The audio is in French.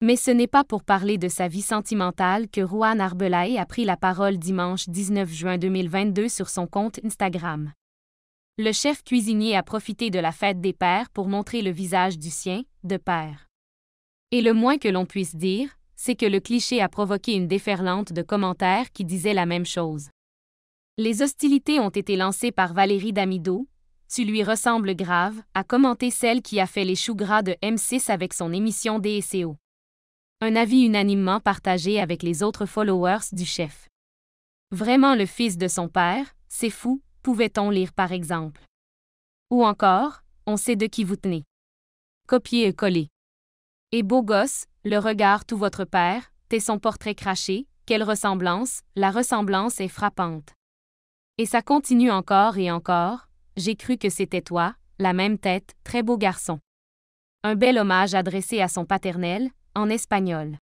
Mais ce n'est pas pour parler de sa vie sentimentale que Juan Arbelay a pris la parole dimanche 19 juin 2022 sur son compte Instagram. Le chef cuisinier a profité de la fête des pères pour montrer le visage du sien, de père. Et le moins que l'on puisse dire, c'est que le cliché a provoqué une déferlante de commentaires qui disaient la même chose. Les hostilités ont été lancées par Valérie Damido, Tu lui ressembles grave, a commenté celle qui a fait les choux gras de M6 avec son émission DSEO. Un avis unanimement partagé avec les autres followers du chef. Vraiment le fils de son père, c'est fou, pouvait-on lire par exemple. Ou encore, on sait de qui vous tenez. Copier et coller. Et beau gosse, le regard tout votre père, t'es son portrait craché, quelle ressemblance, la ressemblance est frappante. Et ça continue encore et encore, j'ai cru que c'était toi, la même tête, très beau garçon. Un bel hommage adressé à son paternel, en espagnol.